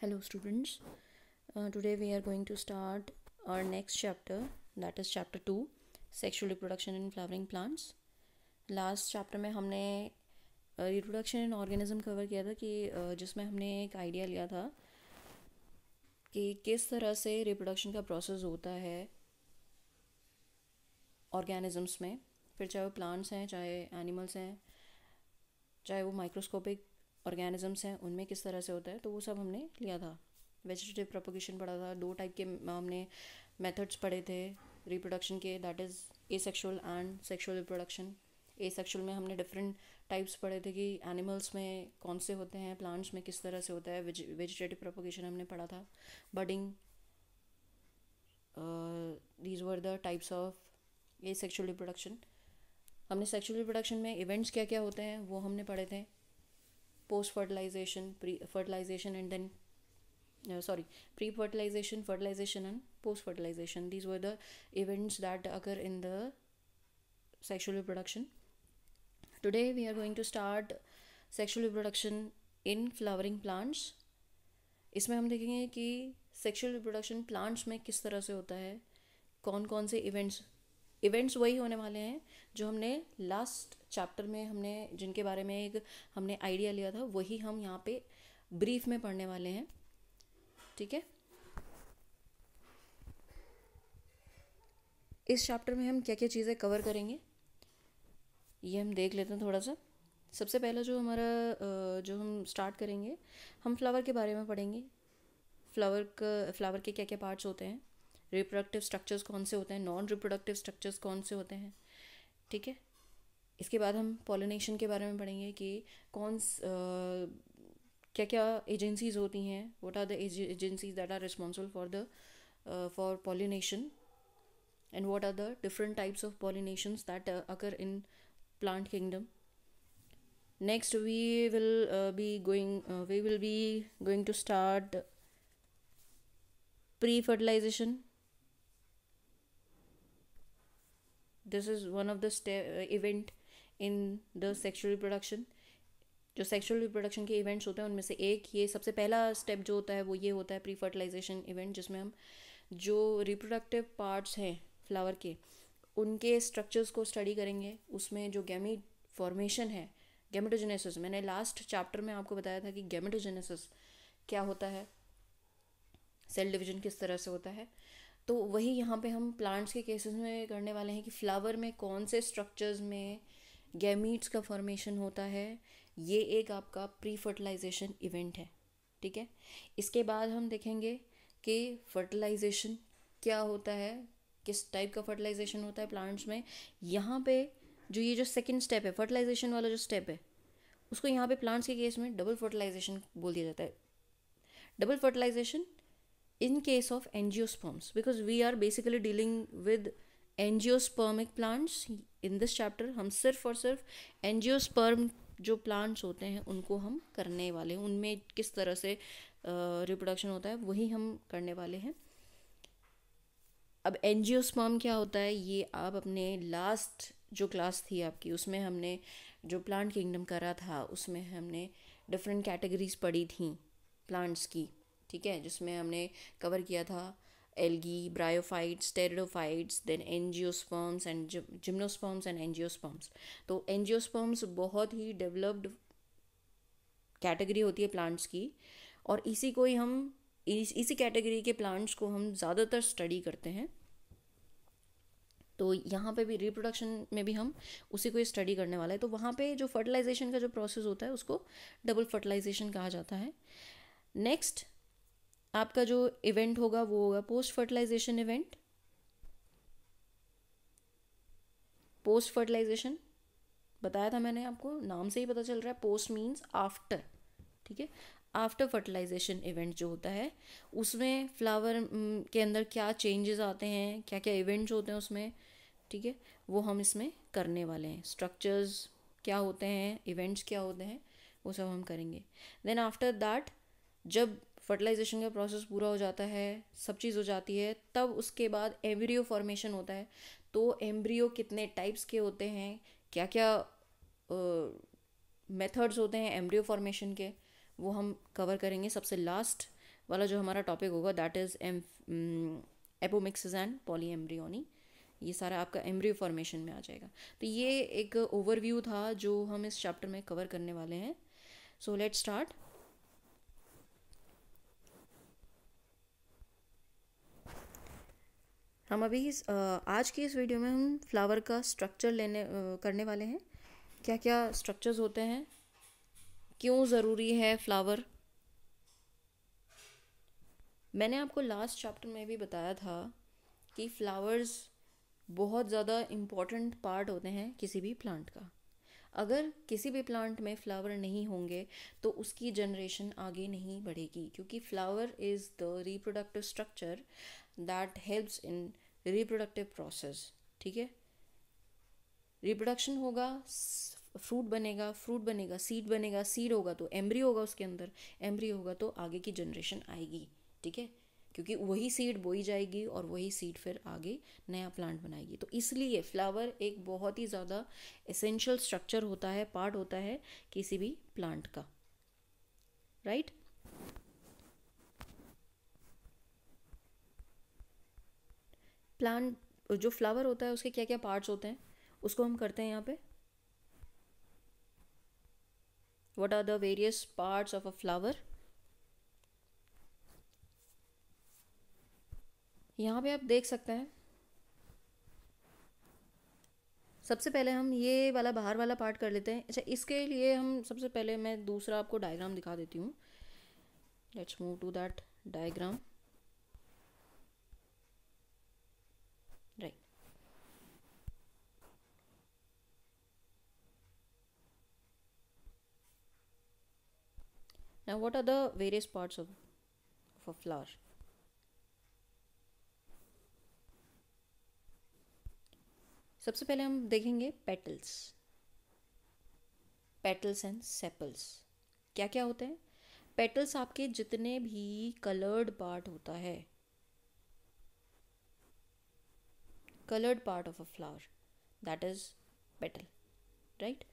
hello students uh, today we are going to start our next chapter that is chapter 2 sexual reproduction in flowering plants last chapter में हमने reproduction in organism cover किया था कि uh, जिसमें हमने एक idea लिया था कि किस तरह से रिप्रोडक्शन का प्रोसेस होता है ऑर्गेनिजम्स में फिर चाहे वो प्लांट्स हैं चाहे एनिमल्स हैं चाहे वो माइक्रोस्कोपिक ऑर्गेनिजम्स हैं उनमें किस तरह से होता है तो वो सब हमने लिया था वेजिटेटिव प्रोपोगेशन पढ़ा था दो टाइप के हमने मेथड्स पढ़े थे रिप्रोडक्शन के that is asexual and sexual reproduction asexual में हमने डिफरेंट टाइप्स पढ़े थे कि एनिमल्स में कौन से होते हैं प्लांट्स में किस तरह से होता है वेजिटेटिव प्रोपोगेशन हमने पढ़ा था budding these were the types of asexual reproduction हमने सेक्शुअल रिप्रोडक्शन में इवेंट्स क्या क्या होते हैं वो हमने पढ़े थे post fertilization pre fertilization and then uh, sorry pre fertilization fertilization and post fertilization these were the events that occur in the sexual reproduction today we are going to start sexual reproduction in flowering plants इसमें हम देखेंगे कि sexual reproduction plants में किस तरह से होता है कौन कौन से इवेंट्स इवेंट्स वही होने वाले हैं जो हमने लास्ट चैप्टर में हमने जिनके बारे में एक हमने आइडिया लिया था वही हम यहाँ पे ब्रीफ में पढ़ने वाले हैं ठीक है इस चैप्टर में हम क्या क्या चीज़ें कवर करेंगे ये हम देख लेते हैं थोड़ा सा सबसे पहला जो हमारा जो हम स्टार्ट करेंगे हम फ्लावर के बारे में पढ़ेंगे फ्लावर का फ्लावर के क्या क्या पार्ट्स होते हैं रिप्रोडक्टिव स्ट्रक्चर्स कौन से होते हैं नॉन रिप्रोडक्टिव स्ट्रक्चर्स कौन से होते हैं ठीक है इसके बाद हम पॉलिनेशन के बारे में पढ़ेंगे कि कौन क्या क्या एजेंसीज होती हैं what are the agencies that are responsible for the for pollination and what are the different types of pollinations that occur in plant kingdom next we will be going we will be going to start pre fertilization this is one of the event in the sexual reproduction जो sexual reproduction के events होते हैं उनमें से एक ये सबसे पहला स्टेप जो होता है वो ये होता है प्री फर्टिलाइजेशन इवेंट जिसमें हम जो रिप्रोडक्टिव पार्ट्स हैं फ्लावर के उनके स्ट्रक्चर्स को स्टडी करेंगे उसमें जो गैमी फॉर्मेशन है गैमेटोजेनेसिस मैंने लास्ट चैप्टर में आपको बताया था कि गैमेटोजेनेसिस क्या होता है सेल डिवीजन किस तरह से होता है तो वही यहाँ पे हम प्लांट्स के केसेस में करने वाले हैं कि फ्लावर में कौन से स्ट्रक्चर्स में गैमीट्स का फॉर्मेशन होता है ये एक आपका प्री फर्टिलाइजेशन इवेंट है ठीक है इसके बाद हम देखेंगे कि फर्टिलाइजेशन क्या होता है किस टाइप का फर्टिलाइजेशन होता है प्लांट्स में यहाँ पे जो ये जो सेकंड स्टेप है फर्टिलाइजेशन वाला जो स्टेप है उसको यहाँ पे प्लांट्स के केस में डबल फर्टिलाइजेशन बोल दिया जाता है double fertilization in case of angiosperms because we are basically dealing with angiospermic plants in this chapter हम सिर्फ और सिर्फ एनजियोस्पर्म जो प्लांट्स होते हैं उनको हम करने वाले हैं उनमें किस तरह से रिप्रोडक्शन uh, होता है वही हम करने वाले हैं अब एनजियोस्पर्म क्या होता है ये आप अपने लास्ट जो क्लास थी आपकी उसमें हमने जो प्लांट किंगडम करा था उसमें हमने डिफरेंट कैटेगरीज पढ़ी थी प्लांट्स की ठीक है जिसमें हमने कवर किया था algae bryophytes pteridophytes then angiosperms and gymnosperms and angiosperms तो एनजियोस्पर्म्स बहुत ही डेवलप्ड कैटेगरी होती है प्लांट्स की और इसी को ही हम इस, इसी कैटेगरी के प्लांट्स को हम ज़्यादातर स्टडी करते हैं तो यहाँ पे भी रिप्रोडक्शन में भी हम उसी को स्टडी करने वाला है तो वहाँ पे जो फर्टिलाइजेशन का जो प्रोसेस होता है उसको डबल फर्टिलाइजेशन कहा जाता है नेक्स्ट आपका जो इवेंट होगा वो होगा post fertilization event post fertilization बताया था मैंने आपको नाम से ही पता चल रहा है पोस्ट मीन्स आफ्टर ठीक है आफ्टर फर्टिलाइजेशन इवेंट जो होता है उसमें फ्लावर के अंदर क्या चेंजेस आते हैं क्या क्या इवेंट्स होते हैं उसमें ठीक है वो हम इसमें करने वाले हैं स्ट्रक्चर्स क्या होते हैं इवेंट्स क्या होते हैं वो सब हम करेंगे देन आफ्टर दैट जब फर्टिलाइजेशन का प्रोसेस पूरा हो जाता है सब चीज़ हो जाती है तब उसके बाद एम्ब्रियो फॉर्मेशन होता है तो एम्ब्रियो कितने टाइप्स के होते हैं क्या क्या मेथड्स होते हैं एम्ब्रियो फॉर्मेशन के वो हम कवर करेंगे सबसे लास्ट वाला जो हमारा टॉपिक होगा that is um apomixis and polyembryony ये सारा आपका एम्ब्रियो फॉर्मेशन में आ जाएगा तो ये एक ओवरव्यू था जो हम इस चैप्टर में कवर करने वाले हैं सो लेट स्टार्ट हम अभी इस आज की इस वीडियो में हम फ्लावर का स्ट्रक्चर लेने करने वाले हैं क्या क्या स्ट्रक्चर्स होते हैं क्यों ज़रूरी है फ्लावर मैंने आपको लास्ट चैप्टर में भी बताया था कि फ्लावर्स बहुत ज़्यादा इम्पॉर्टेंट पार्ट होते हैं किसी भी प्लांट का अगर किसी भी प्लांट में फ्लावर नहीं होंगे तो उसकी जनरेशन आगे नहीं बढ़ेगी क्योंकि flower is the reproductive structure that helps in reproductive process ठीक है रिप्रोडक्शन होगा फ्रूट बनेगा फ्रूट बनेगा सीड बनेगा सीड होगा तो एम्ब्रियो होगा उसके अंदर एम्ब्रियो होगा तो आगे की जनरेशन आएगी ठीक है क्योंकि वही सीड बोई जाएगी और वही सीड फिर आगे नया प्लांट बनाएगी तो इसलिए फ्लावर एक बहुत ही ज़्यादा एसेंशियल स्ट्रक्चर होता है पार्ट होता है किसी भी प्लांट का राइट right? प्लांट जो फ्लावर होता है उसके क्या क्या पार्ट्स होते हैं उसको हम करते हैं यहाँ पे what are the various parts of a flower यहाँ पे आप देख सकते हैं सबसे पहले हम ये वाला बाहर वाला पार्ट कर लेते हैं अच्छा इसके लिए हम सबसे पहले मैं दूसरा आपको डायग्राम दिखा देती हूँ let's move to that diagram now what are the various parts of, of a flower सबसे पहले हम देखेंगे पेटल्स पेटल्स एंड सेपल्स क्या क्या होते हैं पेटल्स आपके जितने भी कलर्ड पार्ट होता है coloured part of a flower that is petal right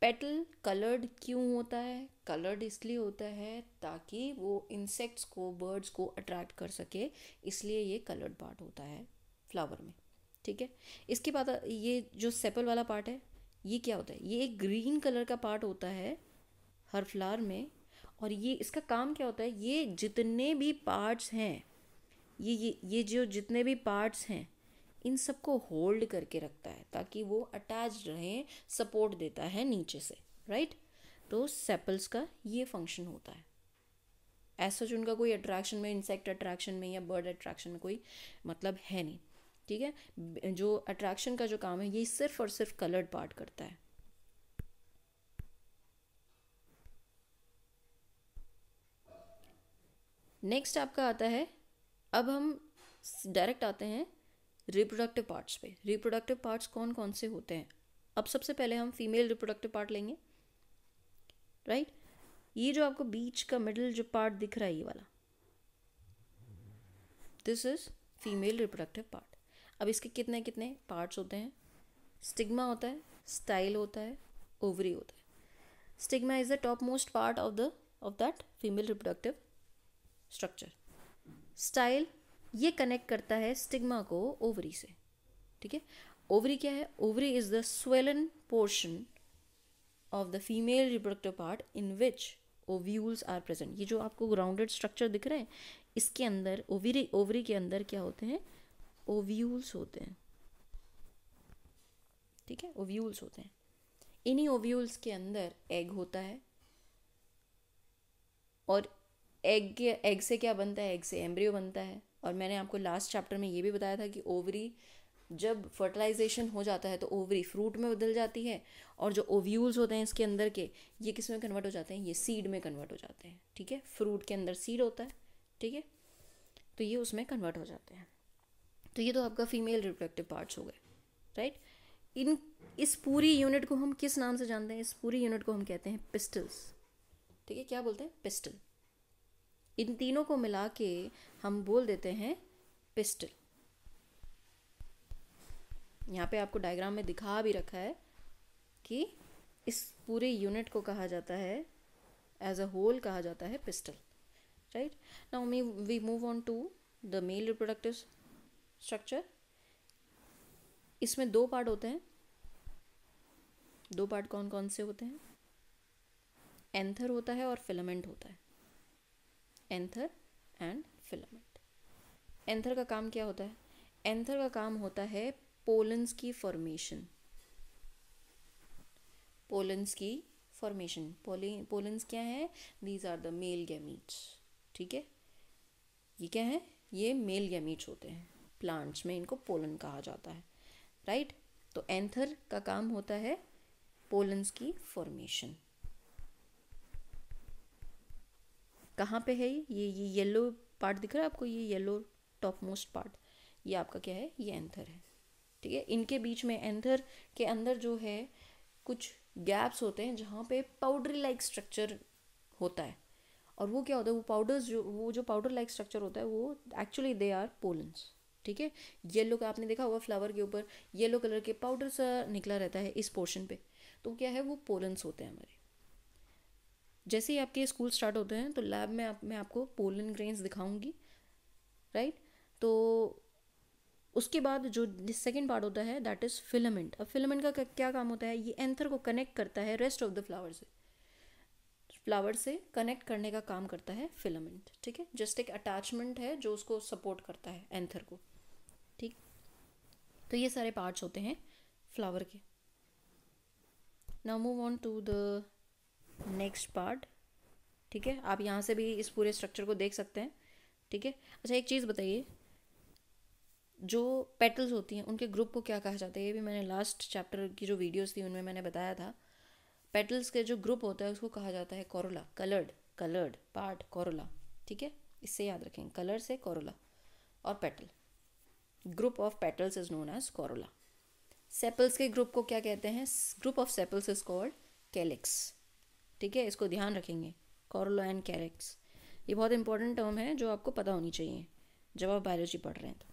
petal coloured क्यों होता है कलर्ड इसलिए होता है ताकि वो इंसेक्ट्स को बर्ड्स को अट्रैक्ट कर सके इसलिए ये कलर्ड पार्ट होता है फ्लावर में ठीक है इसके बाद ये जो सेपल वाला पार्ट है ये क्या होता है ये एक ग्रीन कलर का पार्ट होता है हर फ्लावर में और ये इसका काम क्या होता है ये जितने भी पार्ट्स हैं ये ये ये जो जितने भी पार्ट्स हैं इन सबको होल्ड करके रखता है ताकि वो अटैच रहें सपोर्ट देता है नीचे से राइट तो सेपल्स का ये फंक्शन होता है ऐसा जो उनका कोई अट्रैक्शन में इंसेक्ट अट्रैक्शन में या बर्ड अट्रैक्शन में कोई मतलब है नहीं ठीक है जो अट्रैक्शन का जो काम है ये सिर्फ और सिर्फ कलर्ड पार्ट करता है नेक्स्ट आपका आता है अब हम डायरेक्ट आते हैं रिप्रोडक्टिव पार्ट्स पे रिप्रोडक्टिव पार्ट्स कौन कौन से होते हैं अब सबसे पहले हम फीमेल रिप्रोडक्टिव पार्ट लेंगे राइट right? ये जो आपको बीच का मिडल जो पार्ट दिख रहा है ये वाला this is female reproductive part अब इसके कितने कितने पार्ट्स होते हैं स्टिग्मा होता है स्टाइल होता है ओवरी होता है stigma is the top most part of the of that female reproductive structure style ये कनेक्ट करता है स्टिग्मा को ओवरी से ठीक है ओवरी क्या है ovary is the swollen portion of the female reproductive part in which ovules are present ये जो आपको ग्राउंडेड स्ट्रक्चर दिख रहे हैं इसके अंदर ओवरी ओवरी के अंदर क्या होते हैं ओव्यूल्स होते हैं ठीक है ओव्यूल्स होते हैं इन्हीं ओव्यूल्स के अंदर एग होता है और एग के एग से क्या बनता है एग से एम्ब्रियो बनता है और मैंने आपको लास्ट चैप्टर में ये भी बताया था कि ओवरी जब फर्टिलाइजेशन हो जाता है तो ओवरी फ्रूट में बदल जाती है और जो ओव्यूल्स होते हैं इसके अंदर के ये किस में कन्वर्ट हो जाते हैं ये सीड में कन्वर्ट हो जाते हैं ठीक है फ्रूट के अंदर सीड होता है ठीक है तो ये उसमें कन्वर्ट हो जाते हैं तो ये तो आपका फीमेल रिप्रोडक्टिव पार्ट्स हो गए राइट इन इस पूरी यूनिट को हम किस नाम से जानते हैं इस पूरी यूनिट को हम कहते हैं पिस्टल्स ठीक है क्या बोलते हैं पिस्टल इन तीनों को मिला के हम बोल देते हैं पिस्टल यहाँ पे आपको डायग्राम में दिखा भी रखा है कि इस पूरे यूनिट को कहा जाता है एज अ होल कहा जाता है pistil right now me we move on to the male reproductive structure इसमें दो पार्ट होते हैं दो पार्ट कौन कौन से होते हैं एंथर होता है और फिलामेंट होता है एंथर एंड फिलामेंट एंथर का काम क्या होता है एंथर का काम होता है पोलन्स की फॉर्मेशन पोलन्स की फॉर्मेशन पोलन्स क्या है these are the male gametes ठीक है ये क्या है ये मेल गैमीट्स होते हैं प्लांट्स में इनको पोलन कहा जाता है राइट right? तो एंथर का काम होता है पोलन्स की फॉर्मेशन कहाँ पे है ये ये ये येलो पार्ट दिख रहा है आपको ये येलो टॉप मोस्ट पार्ट ये आपका क्या है ये एंथर है ठीक है इनके बीच में एंथर के अंदर जो है कुछ गैप्स होते हैं जहाँ पे पाउडरी लाइक स्ट्रक्चर होता है और वो क्या होता है वो पाउडर्स जो वो जो पाउडर लाइक स्ट्रक्चर होता है वो एक्चुअली दे आर पोलन्स ठीक है येलो का आपने देखा होगा फ्लावर के ऊपर येलो कलर के पाउडर सा निकला रहता है इस पोर्शन पे तो क्या है वो पोलन्स होते हैं हमारे जैसे ही आपके स्कूल स्टार्ट होते हैं तो लैब में आप मैं आपको पोलन ग्रेन्स दिखाऊंगी राइट तो उसके बाद जो सेकेंड पार्ट होता है दैट इज़ फिलामेंट अब फिलामेंट का क्या काम होता है ये एंथर को कनेक्ट करता है रेस्ट ऑफ द फ्लावर से फ्लावर से कनेक्ट करने का काम करता है फिलामेंट ठीक है जस्ट एक अटैचमेंट है जो उसको सपोर्ट करता है एंथर को ठीक तो ये सारे पार्ट्स होते हैं फ्लावर के now move on to the next part ठीक है आप यहाँ से भी इस पूरे स्ट्रक्चर को देख सकते हैं ठीक है अच्छा एक चीज़ बताइए जो पेटल्स होती हैं उनके ग्रुप को क्या कहा जाता है ये भी मैंने लास्ट चैप्टर की जो वीडियोस थी उनमें मैंने बताया था पेटल्स के जो ग्रुप होता है उसको कहा जाता है corolla coloured coloured part corolla ठीक है इससे याद रखें कलर से कोरोला और petal group of petals is known as corolla sepals के ग्रुप को क्या कहते हैं group of sepals is called calyx ठीक है इसको ध्यान रखेंगे कॉरलो एंड कैरेक्स ये बहुत इंपॉर्टेंट टर्म है जो आपको पता होनी चाहिए जब आप बायोलॉजी पढ़ रहे हैं तो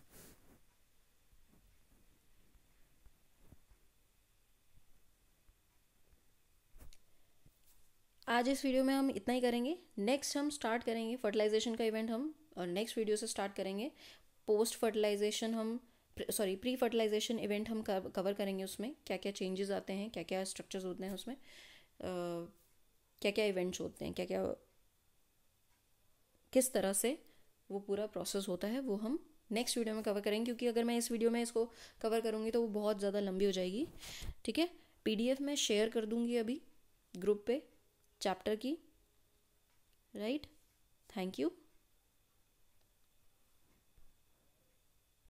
आज इस वीडियो में हम इतना ही करेंगे नेक्स्ट हम स्टार्ट करेंगे फर्टिलाइजेशन का इवेंट हम और नेक्स्ट वीडियो से स्टार्ट करेंगे पोस्ट फर्टिलाइजेशन हम सॉरी प्री फर्टिलाइजेशन इवेंट हम कवर करेंगे उसमें क्या क्या चेंजेस आते हैं क्या क्या स्ट्रक्चर्स होते हैं उसमें uh, क्या क्या इवेंट्स होते हैं क्या क्या किस तरह से वो पूरा प्रोसेस होता है वो हम नेक्स्ट वीडियो में कवर करेंगे क्योंकि अगर मैं इस वीडियो में इसको कवर करूँगी तो वो बहुत ज़्यादा लंबी हो जाएगी ठीक है पीडीएफ मैं शेयर कर दूँगी अभी ग्रुप पे चैप्टर की राइट थैंक यू